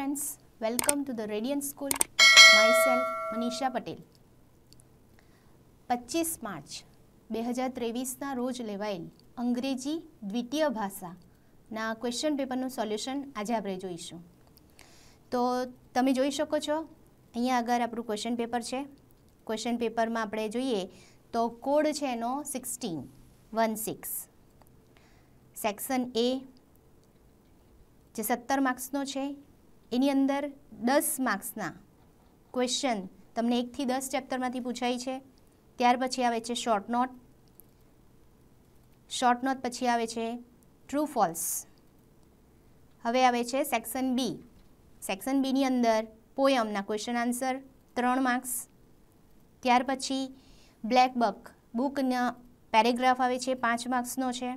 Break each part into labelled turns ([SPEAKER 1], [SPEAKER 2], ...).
[SPEAKER 1] Friends welcome to the radiant school myself Manisha Patel પચીસ March બે હજાર ત્રેવીસના રોજ લેવાયેલ અંગ્રેજી દ્વિતીય ભાષાના ક્વેશ્ચન પેપરનું સોલ્યુશન આજે આપણે જોઈશું તો તમે જોઈ શકો છો અહીંયા આગળ આપણું ક્વેશ્ચન પેપર છે ક્વેશ્ચન પેપરમાં આપણે જોઈએ તો કોડ છે એનો sixteen one six section A જે સત્તર માર્ક્સનો છે એની અંદર દસ માર્ક્સના ક્વેશ્ચન તમને એકથી દસ ચેપ્ટરમાંથી પૂછાય છે ત્યાર પછી આવે છે શોર્ટ નોટ શોર્ટ નોટ પછી આવે છે ટ્રુ ફોલ્સ હવે આવે છે સેક્શન બી સેક્શન બીની અંદર પોયમના ક્વેશ્ચન આન્સર ત્રણ માર્ક્સ ત્યાર પછી બ્લેક બક બુકના પેરેગ્રાફ આવે છે પાંચ માર્ક્સનો છે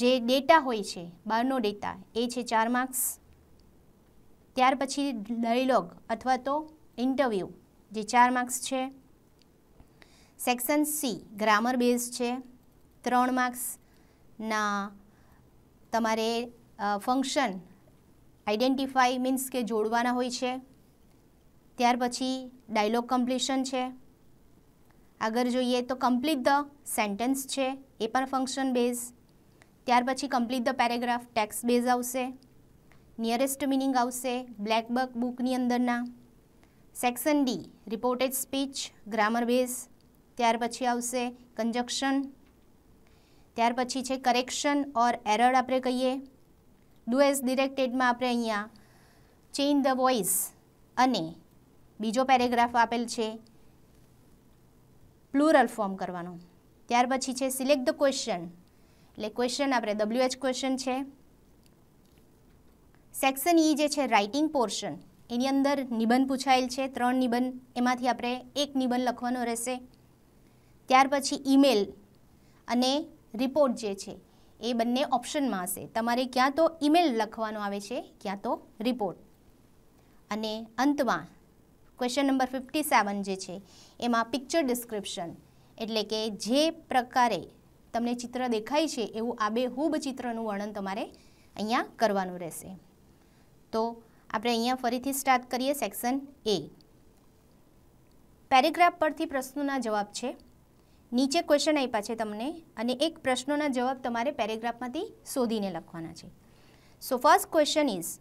[SPEAKER 1] જે ડેટા હોય છે બહારનો ડેટા એ છે ચાર માર્ક્સ ત્યાર પછી ડાયલોગ અથવા તો ઇન્ટરવ્યૂ જે ચાર માર્ક્સ છે સેક્શન સી ગ્રામર બેઝ છે ત્રણ માર્ક્સના તમારે ફંક્શન આઈડેન્ટિફાઈ મીન્સ કે જોડવાના હોય છે ત્યાર પછી ડાયલોગ કમ્પ્લીશન છે આગળ જોઈએ તો કમ્પ્લીટ ધ સેન્ટેન્સ છે એ પણ ફંક્શન બેઝ ત્યાર પછી complete the paragraph text base આવશે નિયરેસ્ટ મિનિંગ આવશે બ્લેકબક બુકની અંદરના section D reported speech grammar base ત્યાર પછી આવશે કન્જક્શન ત્યાર પછી છે કરેક્શન ઓર એરર આપણે કહીએ ડુએસ ડિરેક્ટેડમાં આપણે અહીંયા ચેન્જ ધ વોઇસ અને બીજો પેરેગ્રાફ આપેલ છે પ્લુરલ ફોર્મ કરવાનો ત્યાર પછી છે સિલેક્ટ ધ ક્વેશ્ચન એટલે ક્વેશ્ચન આપણે ડબલ્યુએચ ક્વેશ્ચન છે સેક્શન ઈ જે છે રાઇટિંગ પોર્શન એની અંદર નિબંધ પૂછાયેલ છે ત્રણ નિબંધ એમાંથી આપણે એક નિબંધ લખવાનો રહેશે ત્યાર પછી ઈમેલ અને રિપોર્ટ જે છે એ બંને ઓપ્શનમાં હશે તમારે ક્યાં તો ઈમેલ લખવાનો આવે છે ક્યાં તો રિપોર્ટ અને અંતમાં ક્વેશ્ચન નંબર ફિફ્ટી સેવન જે છે એમાં પિક્ચર ડિસ્ક્રિપ્શન એટલે કે જે પ્રકારે તમને ચિત્ર દેખાય છે એવું આ આબેહૂબ ચિત્રનું વર્ણન તમારે અહીંયા કરવાનું રહેશે તો આપણે અહીંયા ફરીથી સ્ટાર્ટ કરીએ સેક્શન એ પેરેગ્રાફ પરથી પ્રશ્નોના જવાબ છે નીચે ક્વેશ્ચન આપ્યા છે તમને અને એક પ્રશ્નોના જવાબ તમારે પેરેગ્રાફમાંથી શોધીને લખવાના છે so first question is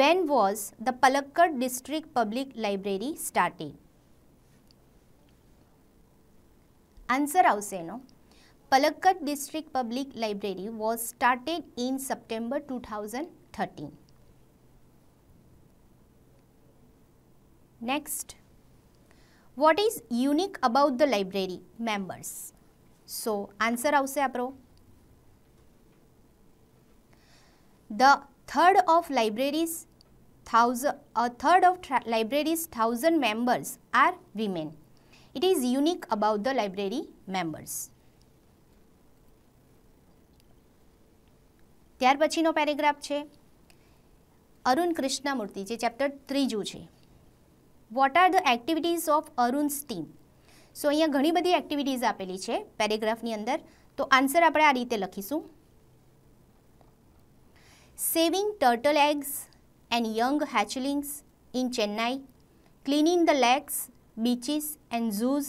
[SPEAKER 1] when was the Palakkad district public library starting answer આવશે એનો Palakkad district public library was started in September two thousand thirteen Next, what is unique about the library members? So, answer આવશે આપણો The third of libraries thousand, a third of libraries thousand members are women. It is unique about the library members. ત્યાર પછીનો paragraph છે અરુણ કૃષ્ણમૂર્તિ જે chapter ત્રીજું છે what are the activities of Arun's team so અહીંયા ઘણી બધી એક્ટિવિટીઝ આપેલી છે પેરેગ્રાફની અંદર તો આન્સર આપણે આ રીતે લખીશું saving turtle eggs and young hatchlings in Chennai cleaning the lakes beaches and zoos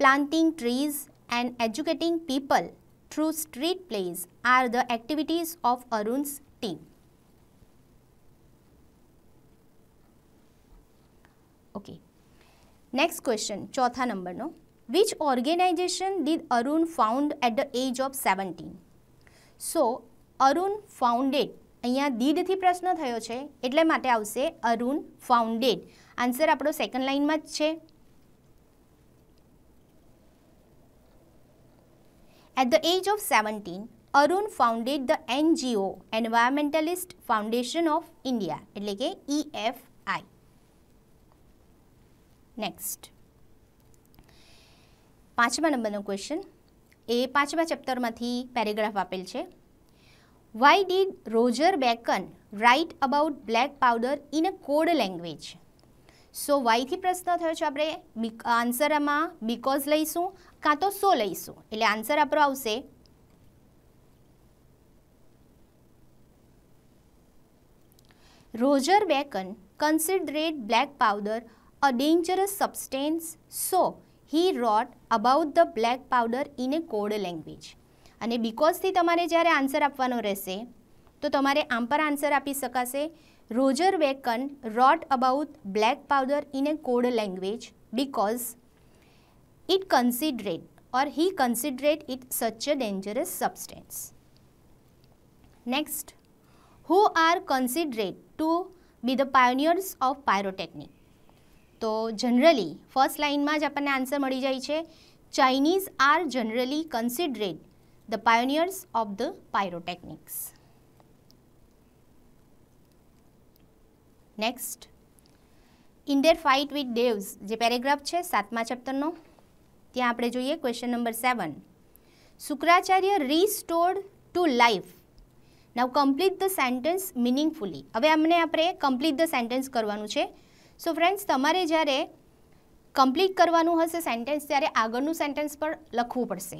[SPEAKER 1] planting trees and educating people through street plays are the activities of Arun's team okay next question ચોથા નંબરનો which organisation did Arun found at the age of seventeen so Arun founded અહીંયા દીડથી પ્રશ્ન થયો છે એટલે માટે આવશે અરુણ ફાઉન્ડેડ આન્સર આપણો સેકન્ડ લાઇનમાં જ છે at the age of seventeen Arun founded the NGO environmentalist foundation of India એટલે કે એફ e આઈ નેક્સ્ટ પાંચમા નંબરનો ક્વેશ્ચન એ પાંચમા ચેપ્ટરમાંથી પેરેગ્રાફ આપેલ છે why did Roger Bacon write about black powder in a code language so વાયથી પ્રશ્ન થયો છે આપણે આન્સર આમાં બીકોઝ લઈશું કાં તો સો લઈશું એટલે આન્સર આપણો આવશે Roger Bacon considered black powder a dangerous substance, so he wrote about the black powder in a code language. અને બીકોઝથી તમારે જ્યારે આન્સર આપવાનો રહેશે તો તમારે આમ પર આન્સર આપી શકાશે Roger Bacon wrote about black powder in a code language because it considered or he considered it such a dangerous substance next who are considered to be the pioneers of pyrotechnic તો generally first લાઇનમાં જ આપણને answer મળી જાય છે Chinese are generally considered the pioneers of the pyrotechnics next in their fight with Devas જે paragraph છે સાતમા ચેપ્ટરનો ત્યાં આપણે જોઈએ question number seven Shukracharya restored to life now complete the sentence meaningfully હવે અમને આપણે કમ્પ્લીટ ધ સેન્ટેન્સ કરવાનું છે સો ફ્રેન્ડ્સ તમારે જ્યારે કમ્પ્લીટ કરવાનું હશે સેન્ટેન્સ ત્યારે આગળનું સેન્ટેન્સ પર લખવું પડશે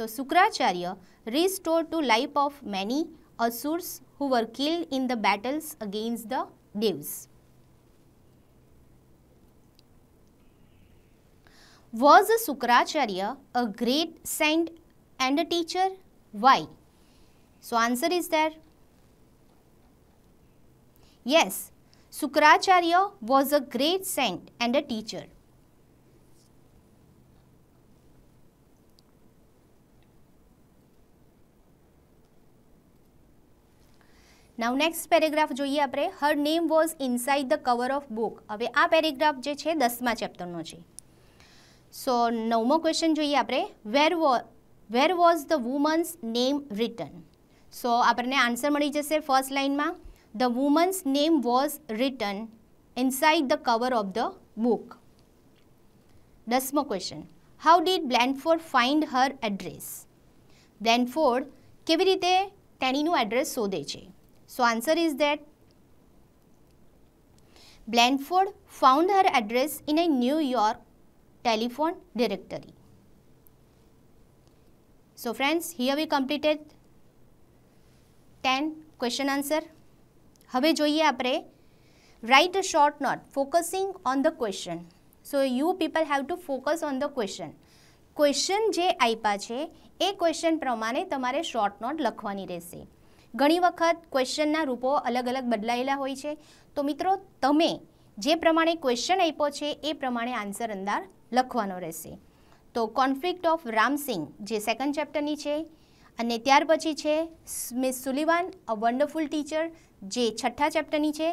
[SPEAKER 1] તો Shukracharya restore to life of many asuras who were killed in the battles against the Devas Was Sukracharya a great saint and a teacher? Why? So answer is there. Yes, Sukracharya was a great saint and a teacher. Now next paragraph જોઈએ આપણે her name was inside the cover of book હવે આ paragraph જે છે દસમા ચેપ્ટરનો છે સો નવમો question જોઈએ આપણે where was where was the woman's name written so આપણને આન્સર મળી જશે ફર્સ્ટ લાઇનમાં the woman's name was written inside the cover of the book. Dasmah question. How did Blandford find her address? Blandford, kevi rite teninu address so deche. So answer is that Blandford found her address in a New York telephone directory. So friends, here we completed 10 question answer. હવે જોઈએ આપણે write a short note focusing on the question so you people have to focus on the question question જે આપ્યા છે એ question પ્રમાણે તમારે short note લખવાની રહેશે ઘણી વખત ક્વેશ્ચનના રૂપો અલગ અલગ બદલાયેલા હોય છે તો મિત્રો તમે જે પ્રમાણે ક્વેશ્ચન આપ્યો છે એ પ્રમાણે આન્સર અંદાર લખવાનો રહેશે તો કોન્ફ્લિક્ટ ઓફ રામસિંગ જે સેકન્ડ ચેપ્ટરની છે અને ત્યાર પછી છે Miss Sullivan a wonderful teacher જે છઠ્ઠા ચેપ્ટરની છે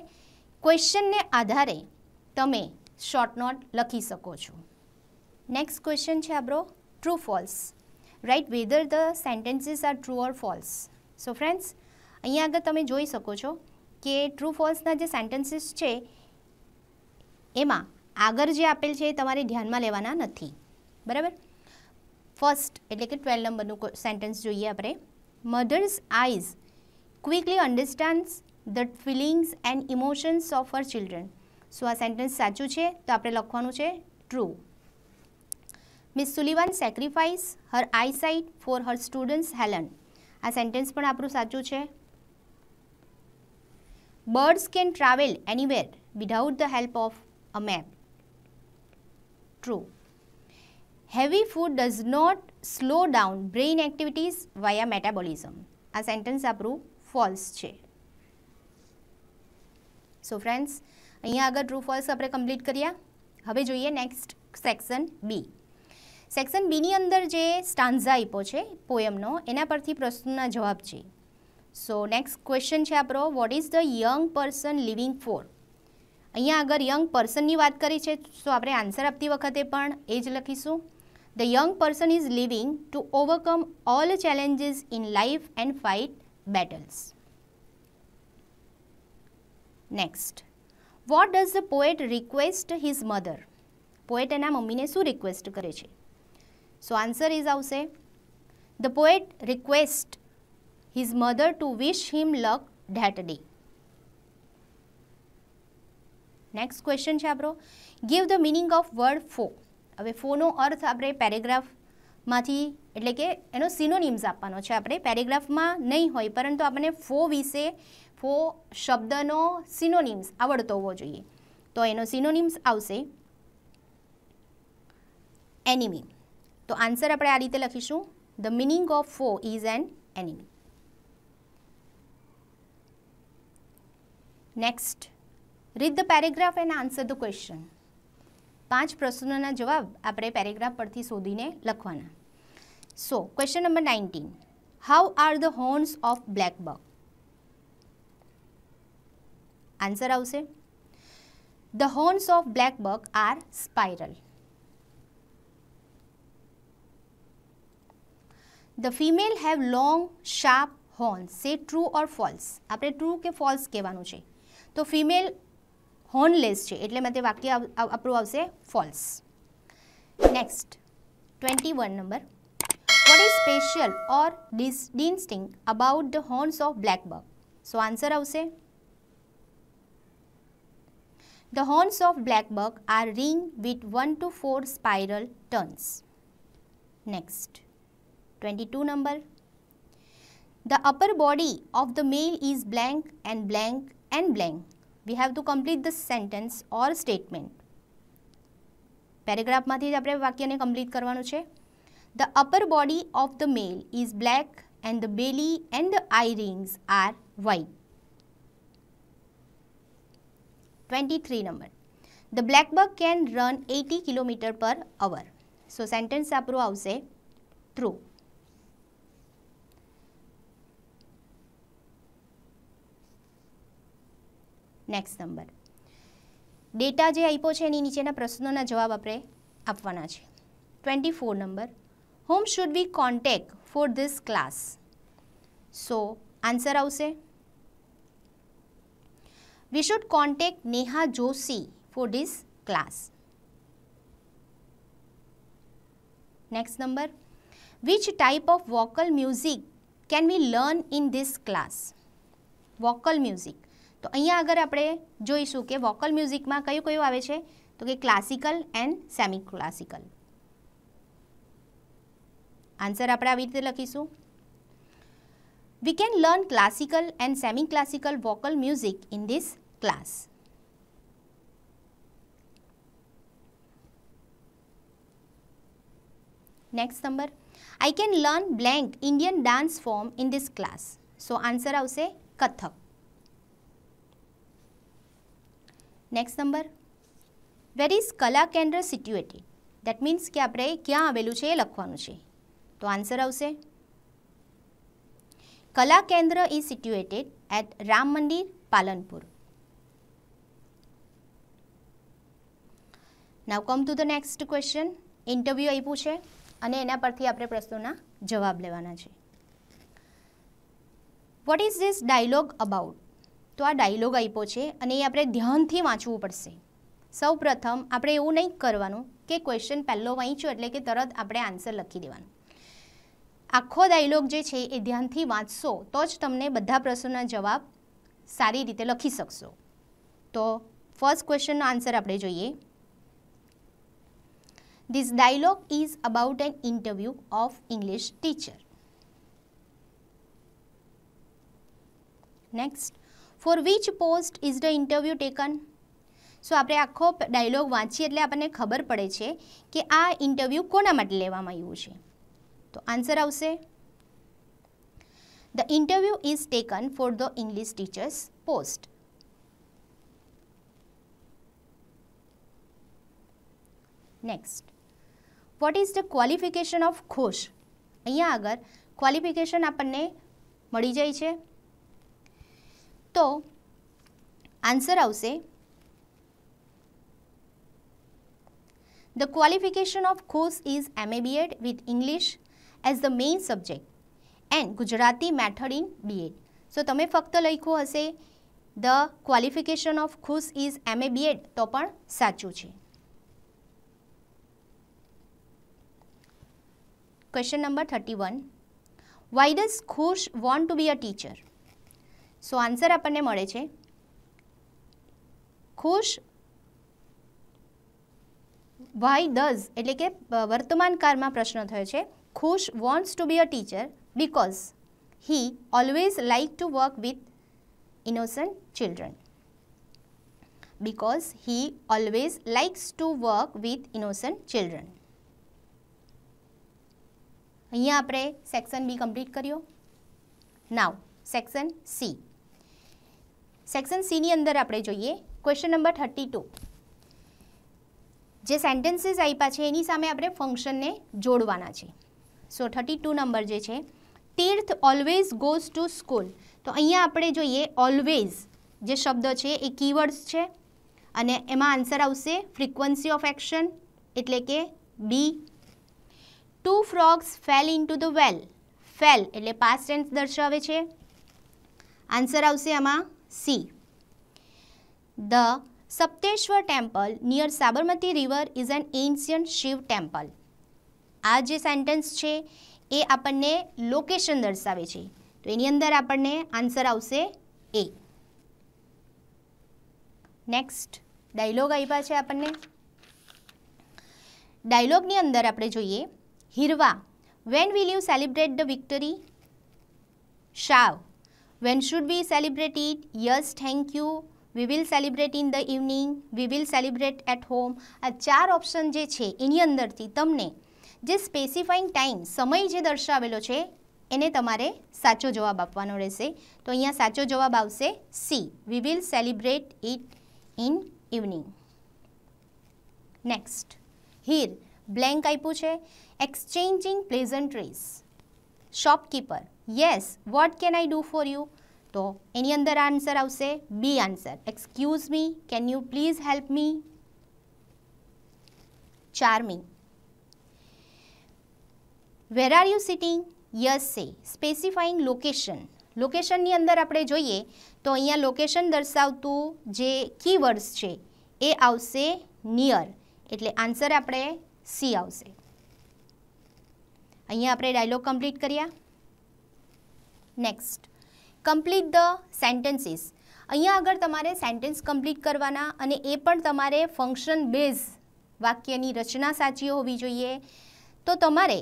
[SPEAKER 1] ક્વેશ્ચનને આધારે તમે શોર્ટ નોટ લખી શકો છો નેક્સ્ટ ક્વેશ્ચન છે આપણો true false right whether the sentences are true or false so friends અહીંયા આગળ તમે જોઈ શકો છો કે ટ્રુ ફોલ્સના જે સેન્ટેન્સીસ છે એમાં આગળ જે આપેલ છે એ તમારે ધ્યાનમાં લેવાના નથી બરાબર ફર્સ્ટ એટલે કે ટ્વેલ્વ નંબરનું સેન્ટેન્સ જોઈએ આપણે mother's eyes quickly understands the feelings and emotions of her children so આ સેન્ટેન્સ સાચું છે તો આપણે લખવાનું છે true Miss Sullivan sacrifice her eyesight for her students Helen આ સેન્ટેન્સ પણ આપણું સાચું છે birds can travel anywhere without the help of a map true heavy food does not slow down brain activities via metabolism આ sentence આપણું false છે so friends અહીંયા આગળ ટ્રુ ફોલ્સ આપણે કમ્પ્લીટ કર્યા હવે જોઈએ નેક્સ્ટ સેક્શન બી સેક્શન બીની અંદર જે સ્ટાન્ઝા આપ્યો છે પોયમનો એના પરથી પ્રશ્નના જવાબ છે સો નેક્સ્ટ ક્વેશ્ચન છે આપણો what is the young person living for અહીંયા આગળ યંગ પર્સનની વાત કરી છે સો આપણે આન્સર આપતી વખતે પણ એ જ લખીશું The young person is living to overcome all challenges in life and fight battles. Next, what does the poet request his mother? Poet and mummy ne su request kare che? So answer is how say? The poet request his mother to wish him luck that day. Next question chabro. Give the meaning of word foe. હવે ફોનો અર્થ આપણે પેરેગ્રાફમાંથી એટલે કે એનો synonyms આપવાનો છે આપણે પેરેગ્રાફમાં નહીં હોય પરંતુ આપણને ફો વિશે ફો શબ્દનો સિનોનિમ્સ આવડતો હોવો જોઈએ તો એનો સિનોનિમ્સ આવશે એનિમી તો આન્સર આપણે આ રીતે લખીશું the meaning of foe is an enemy next read the paragraph and answer the question. પાંચ પ્રશ્નોના જવાબ આપણે પેરેગ્રાફ પરથી શોધીને લખવાના so question number nineteen how are the horns of blackbuck answer આવશે the horns of blackbuck are spiral the female have long sharp horns say true or false આપણે ટ્રુ કે ફોલ્સ કહેવાનું છે તો ફિમેલ હોર્નલેસ છે એટલે મેં તે વાક્ય આપણું આવશે false next twenty one number what is special or distinct about the horns of blackbuck so answer આવશે The horns of blackbuck are ringed with 1 to 4 spiral turns. Next, 22 number. The upper body of the male is blank and blank and blank we have to complete the sentence or statement પેરેગ્રાફમાંથી જ આપણે વાક્યને complete કરવાનું છે the upper body of the male is black and the belly and the eye rings are white twenty three number the blackbuck can run eighty kilometre per hour so sentence આપણું આવશે through next number data જે આપ્યો છે એની નીચેના પ્રશ્નોના જવાબ આપણે આપવાના છે twenty four number whom should we contact for this class so answer આવશે we should contact Neha Joshi for this class next number which type of vocal music can we learn in this class vocal music તો અહીંયા આગળ આપણે જોઈશું કે vocal મ્યુઝિકમાં કયું કયું આવે છે તો કે classical and semi classical answer આપણે આવી રીતે લખીશું We can learn classical and semi-classical vocal music in this class. Next number, I can learn blank Indian dance form in this class. So answer આવશે Kathak next number where is Kala Kendra situated that means કે આપણે ક્યાં આવેલું છે એ લખવાનું છે તો answer આવશે કલા કેન્દ્ર is સિટ્યુએટેડ at Ram Mandir Palanpur now come to the next question interview આપ્યું છે અને એના પરથી આપણે પ્રશ્નોના જવાબ લેવાના છે what is this dialogue about તો આ ડાયલોગ આપ્યો છે અને એ આપણે ધ્યાનથી વાંચવું પડશે સૌ પ્રથમ આપણે એવું નહીં કરવાનું કે ક્વેશ્ચન પહેલો વાંચ્યો એટલે કે તરત આપણે આન્સર લખી દેવાનું આખો ડાયલોગ જે છે એ ધ્યાનથી વાંચશો તો જ તમને બધા પ્રશ્નોના જવાબ સારી રીતે લખી શકશો તો ફર્સ્ટ ક્વેશ્ચનનો આન્સર આપણે જોઈએ this dialogue is about an interview of English teacher next for which post is the interview taken so આપણે આખો ડાયલોગ વાંચીએ એટલે આપણને ખબર પડે છે કે આ ઇન્ટરવ્યૂ કોના માટે લેવામાં આવ્યું છે તો આન્સર આવશે the interview is taken for the English teachers post next what is the qualification of Khush અહીંયા આગળ ક્વોલિફિકેશન આપણને મળી જાય છે તો આન્સર આવશે The qualification of course is MA B.Ed with English as the main subject and Gujarati method in B.Ed. So તમે ફક્ત લખ્યું હશે the qualification of Khush is M A B Ed તો પણ સાચું છે question number thirty one why does Khush want to be a teacher so answer આપણને મળે છે ખુશ વાય ડઝ એટલે કે વર્તમાન કાળમાં પ્રશ્ન થયો છે Khush wants to be a teacher because he always like to work with innocent children because he always likes to work with innocent children અહીંયા આપણે સેક્શન બી કમ્પ્લીટ કર્યો નાવ સેક્શન સી સેક્શન સીની અંદર આપણે જોઈએ ક્વેશ્ચન નંબર થર્ટી ટુ જે sentences આપ્યા છે એની સામે આપણે ફંક્શનને જોડવાના છે સો થર્ટી ટુ નંબર જે છે Tirth always goes to school તો અહીંયા આપણે જોઈએ ઓલવેઝ જે શબ્દ છે એ કીવર્ડ્સ છે અને એમાં આન્સર આવશે ફ્રીક્વન્સી ઓફ એક્શન એટલે કે B two frogs fell into the well fell એટલે પાસ્ટ ટેન્સ દર્શાવે છે આન્સર આવશે આમાં C the Sapteshwar temple near Sabarmati river is an ancient Shiv temple આ જે સેન્ટેન્સ છે એ આપણને લોકેશન દર્શાવે છે તો એની અંદર આપણને આન્સર આવશે એ નેક્સ્ટ ડાયલોગ આવ્યા છે આપણને ડાયલોગની અંદર આપણે જોઈએ Hirva when will you celebrate the victory શાવ When should we celebrate it? Yes, thank you. We will celebrate in the evening we will celebrate at home આ ચાર ઓપ્શન જે છે એની અંદરથી તમને જે સ્પેસિફાઈંગ ટાઈમ સમય જે દર્શાવેલો છે એને તમારે સાચો જવાબ આપવાનો રહેશે તો અહીંયા સાચો જવાબ આવશે C we will celebrate it in evening next Heer blank આપ્યું છે exchanging pleasantries shopkeeper yes what can I do for you તો એની અંદર આન્સર આવશે B answer excuse me can you please help me charming where are you sitting yes say specifying location લોકેશનની અંદર આપણે જોઈએ તો અહીંયા લોકેશન દર્શાવતું જે કીવર્ડ્સ છે એ આવશે નિયર એટલે આન્સર આપણે સી આવશે અહીંયા આપણે ડાયલોગ કમ્પ્લીટ કર્યા નેક્સ્ટ કમ્પ્લીટ ધ સેન્ટેન્સીસ અહીંયા આગળ તમારે સેન્ટેન્સ કમ્પ્લીટ કરવાના અને એ પણ તમારે ફંક્શન બેઝ વાક્યની રચના સાચી હોવી જોઈએ તો તમારે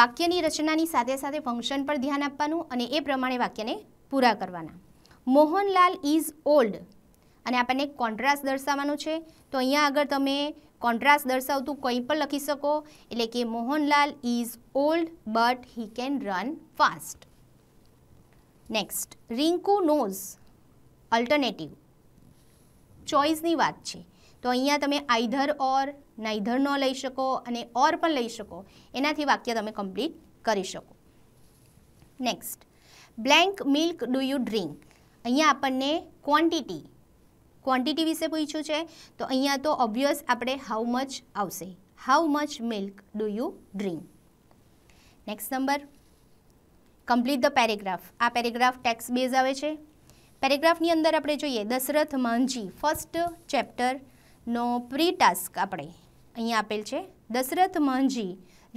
[SPEAKER 1] વાક્યની રચનાની સાથે સાથે ફંક્શન પર ધ્યાન આપવાનું અને એ પ્રમાણે વાક્યને પૂરા કરવાના મોહનલાલ ઇઝ ઓલ્ડ અને આપણને કોન્ટ્રાસ્ટ દર્શાવવાનું છે તો અહીંયા આગળ તમે કોન્ટ્રાસ્ટ દર્શાવતું કંઈ પણ લખી શકો એટલે કે Mohanlal is old but he can run fast next Rinku knows alternative ચોઇસની વાત છે તો અહીંયા તમે આઈધર ઓર નાઈધર નો લઈ શકો અને ઓર પણ લઈ શકો એનાથી વાક્ય તમે કમ્પ્લીટ કરી શકો next blank milk do you drink અહીંયા આપણને ક્વોન્ટિટી ક્વોન્ટિટી વિશે પૂછ્યું છે તો અહીંયા તો ઓબ્વિયસ આપણે હાઉ મચ આવશે how much milk do you drink next number complete the paragraph આ પેરેગ્રાફ ટેક્સ બેઝ આવે છે પેરેગ્રાફની અંદર આપણે જોઈએ દશરથ માંજી ફર્સ્ટ ચેપ્ટરનો પ્રી ટાસ્ક આપણે અહીંયા આપેલ છે Dashrath Manjhi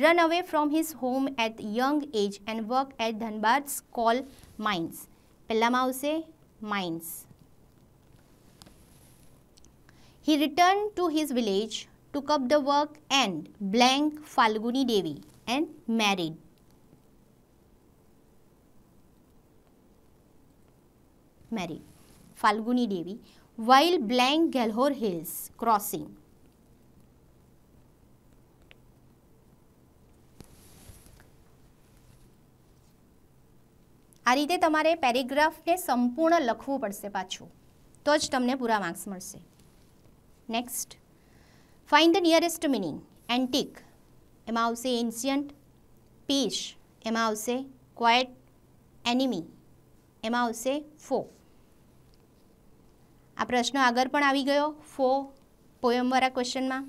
[SPEAKER 1] run away from his home at young age and work at Dhanbad coal mines પહેલામાં આવશે mines He returned to his village, took up the work and blank Falguni Devi and married. Married Falguni Devi while blank Galhor Hills crossing. આ રીતે તમારે પેરેગ્રાફને સંપૂર્ણ લખવું પડશે પાછું તો જ તમને પૂરા માર્ક્સ મળશે next find the nearest meaning antique એમાં આવશે એન્શિયન્ટ પીશ એમાં આવશે ક્વાઇટ એનિમી એમાં આવશે ફો આ પ્રશ્ન આગળ પણ આવી ગયો ફો પોયમવાળા ક્વેશ્ચનમાં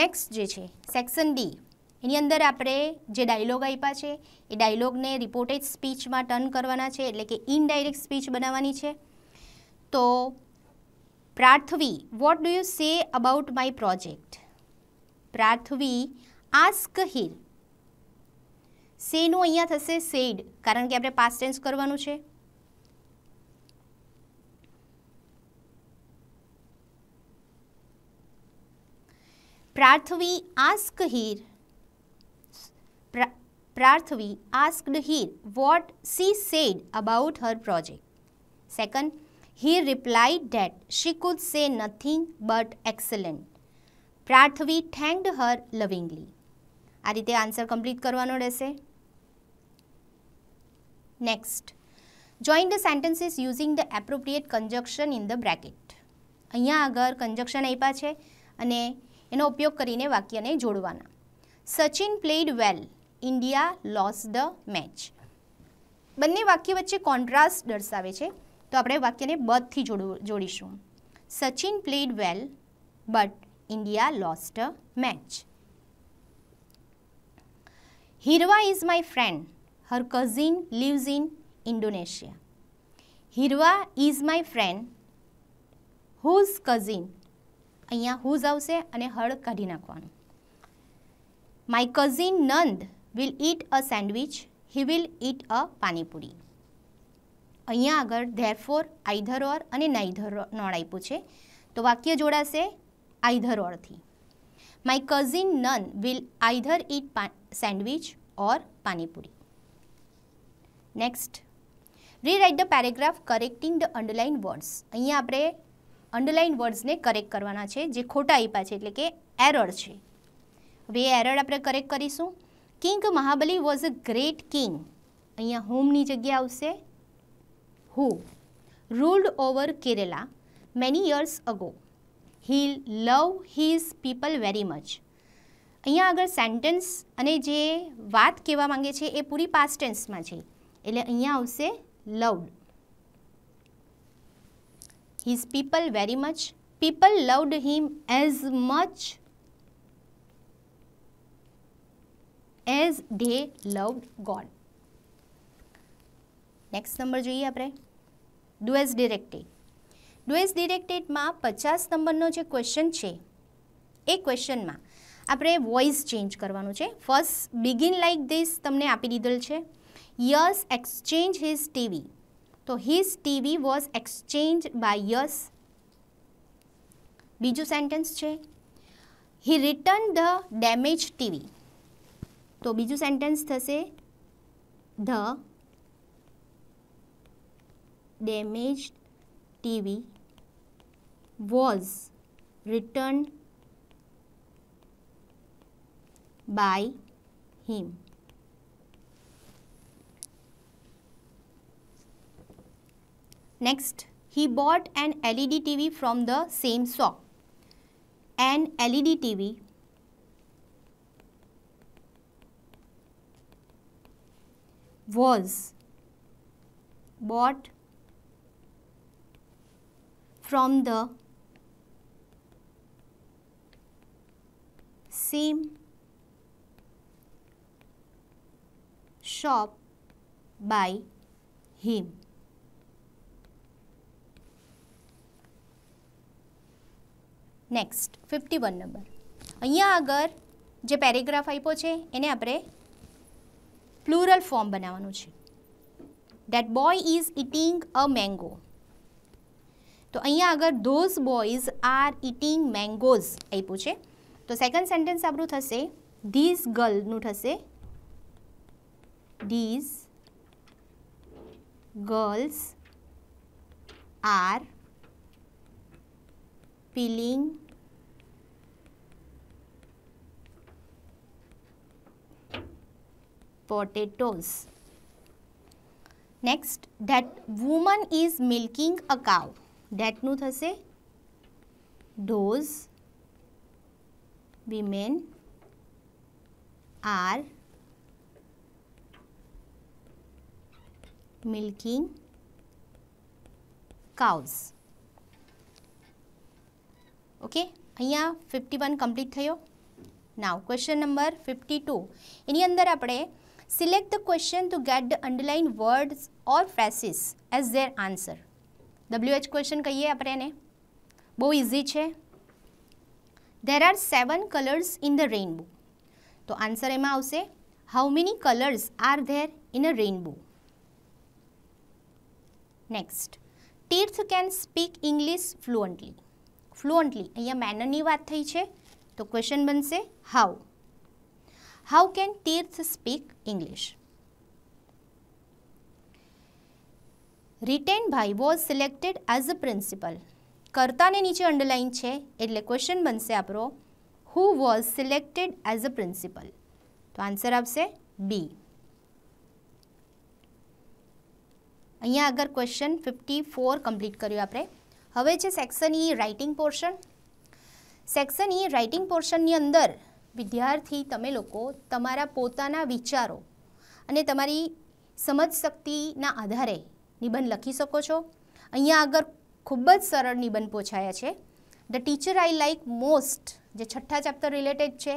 [SPEAKER 1] નેક્સ્ટ જે છે સેક્શન ડી એની અંદર આપણે જે ડાયલોગ આપ્યા છે એ ડાયલોગને રિપોર્ટેડ સ્પીચમાં ટર્ન કરવાના છે એટલે કે ઇનડાયરેક્ટ સ્પીચ બનાવવાની છે તો Prarthvi what do you say about my project Prarthvi ask her સેનું અહીંયા થશે સેડ કારણ કે આપણે પાસ્ટ ટેન્સ કરવાનું છે Prarthvi ask her Prarthvi asked her what she said about her project second He replied that she could say nothing but excellent. Prarthvi thanked her lovingly આ રીતે આન્સર કમ્પ્લીટ કરવાનો રહેશે next join the sentences using the appropriate conjunction in the bracket અહીંયા આગળ conjunction આપ્યા છે અને એનો ઉપયોગ કરીને વાક્યને જોડવાના Sachin played well India lost the match બંને વાક્ય વચ્ચે કોન્ટ્રાસ્ટ દર્શાવે છે તો આપણે વાક્યને બટથી જોડીશું Sachin played well but India lost a match Hirva is my friend her cousin lives in Indonesia Hirva is my friend whose cousin અહીંયા હુઝ આવશે અને હળ કાઢી નાખવાનું my cousin Nand will eat a sandwich he will eat a panipuri અહીંયા આગળ therefore either ઓર અને neither નોણ આપ્યું છે તો વાક્ય જોડાશે આઈધર ઓરથી my cousin Nand will either eat sandwich or panipuri next rewrite the paragraph correcting the underline words અહીંયા આપણે અંડરલાઇન વર્ડ્સને કરેક્ટ કરવાના છે જે ખોટા આપ્યા છે એટલે કે એરર છે હવે એ એરર આપણે કરેક્ટ કરીશું king Mahabali was a great king અહીંયા હોમની જગ્યા આવશે who ruled over Kerala many years ago. He loved his people very much. અહીંયા આગળ સેન્ટેન્સ અને જે વાત કહેવા માંગે છે એ પૂરી પાસ્ટેન્સમાં છે એટલે અહીંયા આવશે loved his people very much people loved him as much as they loved God next number જોઈએ આપણે ડુએસ ડિરેક્ટેડ ડુએસ ડિરેક્ટેડમાં પચાસ નંબરનો જે ક્વેશ્ચન છે એ ક્વેશ્ચનમાં આપણે વોઇસ ચેન્જ કરવાનું છે ફર્સ્ટ બિગિન લાઇક ધીસ તમને આપી દીધેલ છે યસ એક્સચેન્જ હિઝ ટીવી તો his TV was exchange by yes બીજું સેન્ટેન્સ છે he return the damage TV તો બીજું સેન્ટેન્સ થશે the damaged TV was returned by him. Next, he bought an LED TV from the same shop. An LED TV was bought from the same shop by him. Next fifty one number અહીંયા આગળ જે paragraph આપ્યો છે એને આપણે plural form બનાવવાનું છે that boy is eating a mango તો અહીંયા આગળ those boys are eating mangoes આપ્યું છે તો સેકન્ડ સેન્ટેન્સ આપણું થશે ધીઝ ગર્લનું થશે these girls are peeling potatoes. Next, that woman is milking a cow. ડેટનું થશે those women are milking cows okay અહીંયા ફિફ્ટી વન કમ્પ્લીટ થયો now question number fifty two એની અંદર આપણે select the question to get the underline words or phrases as their answer W H question कही है अपने एने बहु ईजी है there are seven colours in the rainbow तो आंसर एम आउ many colours are there in a rainbow next Tirth can speak English fluently fluently uh manner की बात थी है तो क्वेश्चन बन से how how can Tirth speak English Riten ભાઈ was selected as a principal કરતાને નીચે અંડરલાઇન છે એટલે ક્વેશ્ચન બનશે આપણો who was selected as a principal તો આન્સર આવશે બી અહીંયા આગળ ક્વેશ્ચન ફિફ્ટી ફોર કમ્પ્લીટ કર્યું આપણે હવે છે section E writing portion section E writing પોર્શનની અંદર વિદ્યાર્થી તમે લોકો તમારા પોતાના વિચારો અને તમારી સમજ શક્તિના આધારે નિબંધ લખી શકો છો અહીંયા આગળ ખૂબ જ સરળ નિબંધ પૂછાયા છે the teacher I like most જે છઠ્ઠા ચેપ્ટર રિલેટેડ છે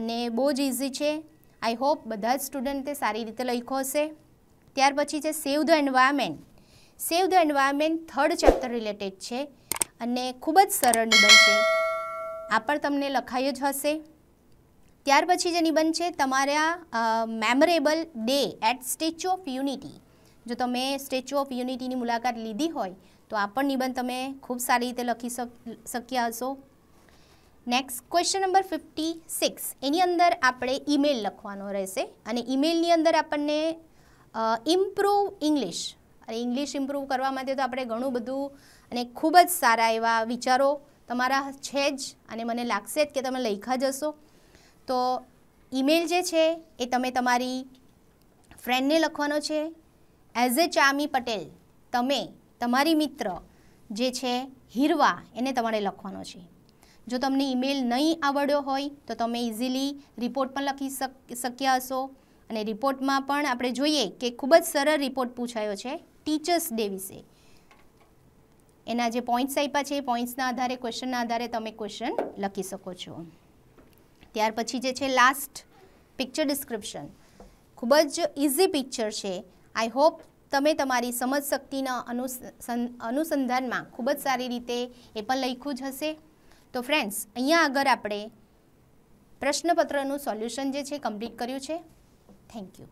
[SPEAKER 1] અને બહુ જ ઇઝી છે આઈ હોપ બધા જ સ્ટુડન્ટે સારી રીતે લખ્યો હશે ત્યાર પછી છે save the environment save the environment third chapter related છે અને ખૂબ જ સરળ નિબંધ છે આ પણ તમને લખાયો જ હશે ત્યાર પછી જે નિબંધ છે તમારા memorable day at statue of unity જો તમે સ્ટેચ્યુ ઓફ યુનિટીની મુલાકાત લીધી હોય તો આ પણ નિબંધ તમે ખૂબ સારી રીતે લખી શક્યા હશો next question number fifty six એની અંદર આપણે ઈમેલ લખવાનો રહેશે અને ઈમેલની અંદર આપણને ઇમ્પ્રુવ ઇંગ્લિશ અને ઇંગ્લિશ ઇમ્પ્રૂવ કરવા માટે તો આપણે ઘણું બધું અને ખૂબ જ સારા એવા વિચારો તમારા છે જ અને મને લાગશે જ કે તમે લખ્યા જશો તો ઈમેલ જે છે એ તમે તમારી ફ્રેન્ડને લખવાનો છે એઝ એ ચામી પટેલ તમે તમારી મિત્ર જે છે હિરવા એને તમારે લખવાનો છે જો તમને ઈમેલ નહીં આવડ્યો હોય તો તમે ઇઝીલી રિપોર્ટ પણ લખી શક્યા હશો અને રિપોર્ટમાં પણ આપણે જોઈએ કે ખૂબ જ સરળ રિપોર્ટ પૂછાયો છે ટીચર્સ ડે વિશે એના જે પોઈન્ટ્સ આપ્યા છે એ પોઈન્ટ્સના આધારે ક્વેશ્ચનના આધારે તમે ક્વેશ્ચન લખી શકો છો ત્યાર પછી જે છે લાસ્ટ પિક્ચર ડિસ્ક્રિપ્શન ખૂબ જ ઇઝી પિક્ચર છે આઈ હોપ તમે તમારી સમજ શક્તિના અનુસંધાનમાં ખૂબ જ સારી રીતે એ પણ લખ્યું જ હશે તો ફ્રેન્ડ્સ અહીંયા આગળ આપણે પ્રશ્નપત્રનું સોલ્યુશન જે છે કમ્પ્લીટ કર્યું છે થેન્ક યુ